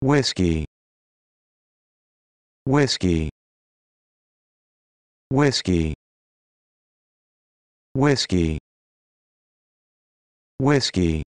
whiskey whiskey whiskey whiskey whiskey